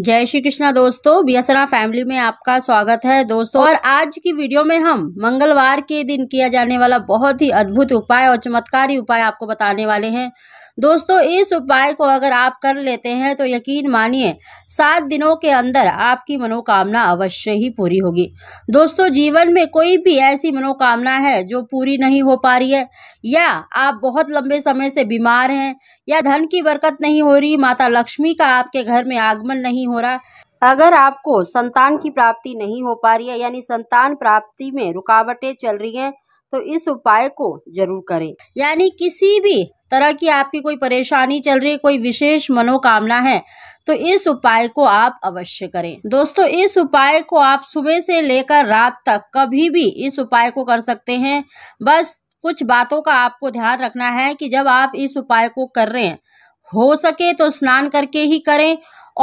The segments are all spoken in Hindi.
जय श्री कृष्णा दोस्तों बियासरा फैमिली में आपका स्वागत है दोस्तों और आज की वीडियो में हम मंगलवार के दिन किया जाने वाला बहुत ही अद्भुत उपाय और चमत्कारी उपाय आपको बताने वाले हैं दोस्तों इस उपाय को अगर आप कर लेते हैं तो यकीन मानिए सात दिनों के अंदर आपकी मनोकामना अवश्य ही पूरी होगी दोस्तों जीवन में कोई भी ऐसी मनोकामना है जो पूरी नहीं हो पा रही है या आप बहुत लंबे समय से बीमार हैं या धन की बरकत नहीं हो रही माता लक्ष्मी का आपके घर में आगमन नहीं हो रहा अगर आपको संतान की प्राप्ति नहीं हो पा रही है यानी संतान प्राप्ति में रुकावटें चल रही हैं तो इस उपाय को जरूर करें यानी किसी भी तरह की आपकी कोई परेशानी चल रही है कोई विशेष मनोकामना है तो इस उपाय को आप अवश्य करें दोस्तों इस उपाय को आप सुबह से लेकर रात तक कभी भी इस उपाय को कर सकते हैं बस कुछ बातों का आपको ध्यान रखना है कि जब आप इस उपाय को कर रहे हैं हो सके तो स्नान करके ही करें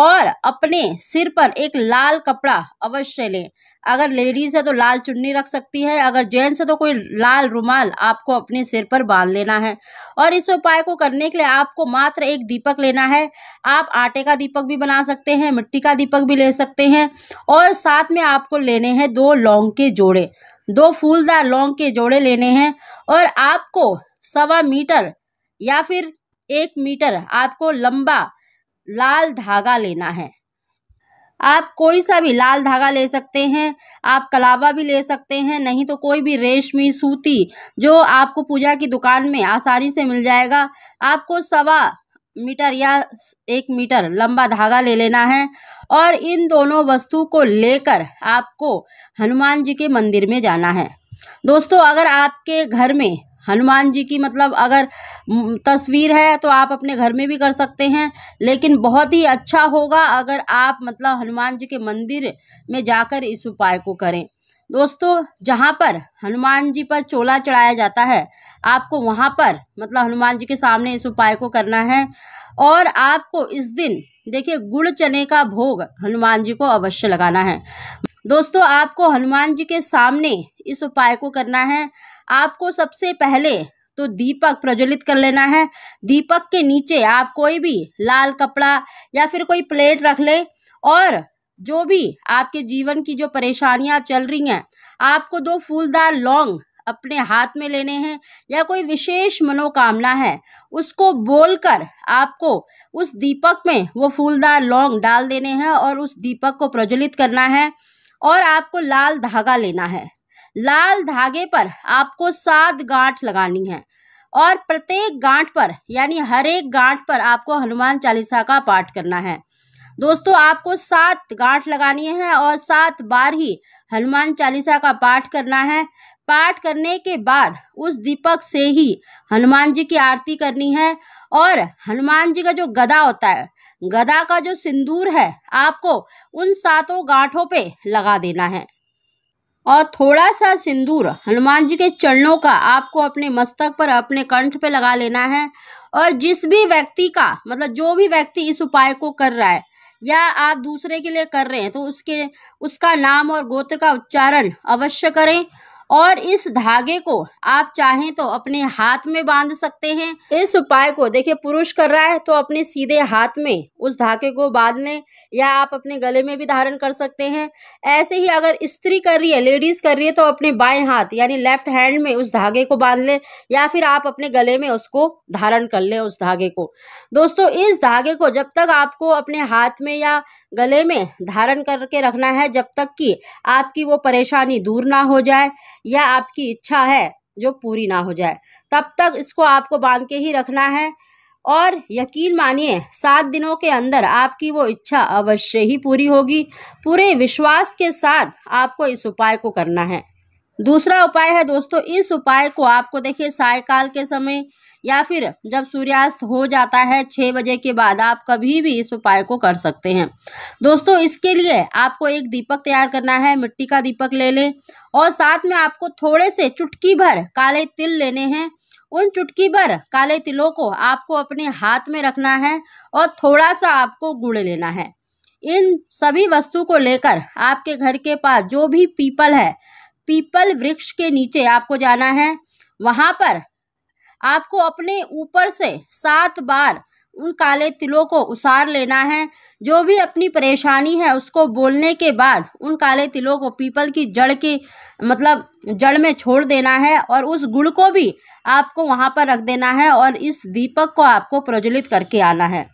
और अपने सिर पर एक लाल कपड़ा अवश्य लें अगर लेडीज है तो लाल चुन्नी रख सकती है अगर जेंट्स है तो कोई लाल रुमाल आपको अपने सिर पर बांध लेना है और इस उपाय को करने के लिए आपको मात्र एक दीपक लेना है आप आटे का दीपक भी बना सकते हैं मिट्टी का दीपक भी ले सकते हैं और साथ में आपको लेने हैं दो लौंग के जोड़े दो फूलदार लौंग के जोड़े लेने हैं और आपको सवा मीटर या फिर एक मीटर आपको लंबा लाल धागा लेना है आप कोई सा भी लाल धागा ले सकते हैं आप कलावा भी ले सकते हैं नहीं तो कोई भी रेशमी सूती जो आपको पूजा की दुकान में आसानी से मिल जाएगा आपको सवा मीटर या एक मीटर लंबा धागा ले लेना है और इन दोनों वस्तु को लेकर आपको हनुमान जी के मंदिर में जाना है दोस्तों अगर आपके घर में हनुमान जी की मतलब अगर तस्वीर है तो आप अपने घर में भी कर सकते हैं लेकिन बहुत ही अच्छा होगा अगर आप मतलब हनुमान जी के मंदिर में जाकर इस उपाय को करें दोस्तों जहाँ पर हनुमान जी पर चोला चढ़ाया जाता है आपको वहाँ पर मतलब हनुमान जी के सामने इस उपाय को करना है और आपको इस दिन देखिए गुड़ चने का भोग हनुमान जी को अवश्य लगाना है दोस्तों आपको हनुमान जी के सामने इस उपाय को करना है आपको सबसे पहले तो दीपक प्रज्वलित कर लेना है दीपक के नीचे आप कोई भी लाल कपड़ा या फिर कोई प्लेट रख लें और जो भी आपके जीवन की जो परेशानियां चल रही हैं आपको दो फूलदार लौंग अपने हाथ में लेने हैं या कोई विशेष मनोकामना है उसको बोलकर आपको उस दीपक में वो फूलदार लौंग डाल देने हैं और उस दीपक को प्रज्वलित करना है और आपको लाल धागा लेना है लाल धागे पर आपको सात गांठ लगानी है और प्रत्येक गांठ पर यानी हर एक गांठ पर आपको हनुमान चालीसा का पाठ करना है दोस्तों आपको सात गांठ लगानी है और सात बार ही हनुमान चालीसा का पाठ करना है पाठ करने के बाद उस दीपक से ही हनुमान जी की आरती करनी है और हनुमान जी का जो गदा होता है गदा का जो सिंदूर है आपको उन सातों गांठों पे लगा देना है और थोड़ा सा सिंदूर हनुमान जी के चरणों का आपको अपने मस्तक पर अपने कंठ पे लगा लेना है और जिस भी व्यक्ति का मतलब जो भी व्यक्ति इस उपाय को कर रहा है या आप दूसरे के लिए कर रहे हैं तो उसके उसका नाम और गोत्र का उच्चारण अवश्य करें और इस धागे को आप चाहें तो अपने हाथ में बांध सकते हैं इस उपाय को देखिए पुरुष कर रहा है तो अपने सीधे हाथ में उस धागे को बांध लें या आप अपने गले में भी धारण कर सकते हैं ऐसे ही अगर स्त्री कर रही है लेडीज कर रही है तो अपने बाएं हाथ यानी लेफ्ट हैंड में उस धागे को बांध लें या फिर आप अपने गले में उसको धारण कर लें उस धागे को दोस्तों इस धागे को जब तक आपको अपने हाथ में या गले में धारण करके रखना है जब तक कि आपकी वो परेशानी दूर ना हो जाए या आपकी इच्छा है जो पूरी ना हो जाए तब तक इसको आपको बांध के ही रखना है और यकीन मानिए सात दिनों के अंदर आपकी वो इच्छा अवश्य ही पूरी होगी पूरे विश्वास के साथ आपको इस उपाय को करना है दूसरा उपाय है दोस्तों इस उपाय को आपको देखिए सायकाल के समय या फिर जब सूर्यास्त हो जाता है छः बजे के बाद आप कभी भी इस उपाय को कर सकते हैं दोस्तों इसके लिए आपको एक दीपक तैयार करना है मिट्टी का दीपक ले लें और साथ में आपको थोड़े से चुटकी भर काले तिल लेने हैं उन चुटकी भर काले तिलों को आपको अपने हाथ में रखना है और थोड़ा सा आपको गुड़ लेना है इन सभी वस्तु को लेकर आपके घर के पास जो भी पीपल है पीपल वृक्ष के नीचे आपको जाना है वहाँ पर आपको अपने ऊपर से सात बार उन काले तिलों को उसार लेना है जो भी अपनी परेशानी है उसको बोलने के बाद उन काले तिलों को पीपल की जड़ के मतलब जड़ में छोड़ देना है और उस गुड़ को भी आपको वहाँ पर रख देना है और इस दीपक को आपको प्रज्वलित करके आना है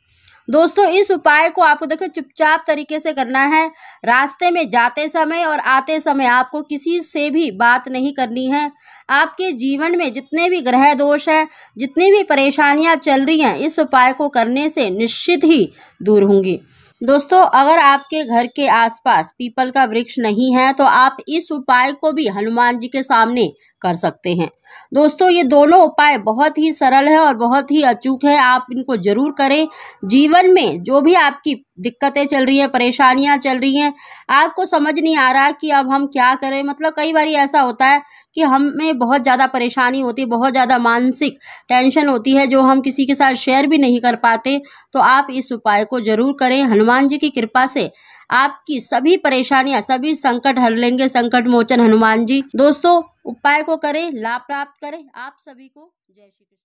दोस्तों इस उपाय को आपको देखो चुपचाप तरीके से करना है रास्ते में जाते समय और आते समय आपको किसी से भी बात नहीं करनी है आपके जीवन में जितने भी ग्रह दोष हैं जितनी भी परेशानियां चल रही हैं इस उपाय को करने से निश्चित ही दूर होंगी दोस्तों अगर आपके घर के आसपास पीपल का वृक्ष नहीं है तो आप इस उपाय को भी हनुमान जी के सामने कर सकते हैं दोस्तों ये दोनों उपाय बहुत ही सरल है और बहुत ही अचूक है आप इनको जरूर करें जीवन में जो भी आपकी दिक्कतें चल रही हैं परेशानियां चल रही हैं आपको समझ नहीं आ रहा कि अब हम क्या करें मतलब कई बार ऐसा होता है कि हमें बहुत ज़्यादा परेशानी होती है बहुत ज़्यादा मानसिक टेंशन होती है जो हम किसी के साथ शेयर भी नहीं कर पाते तो आप इस उपाय को जरूर करें हनुमान जी की कृपा से आपकी सभी परेशानियां सभी संकट हर लेंगे संकट मोचन हनुमान जी दोस्तों उपाय को करें लाभ प्राप्त करें आप सभी को जय श्री कृष्ण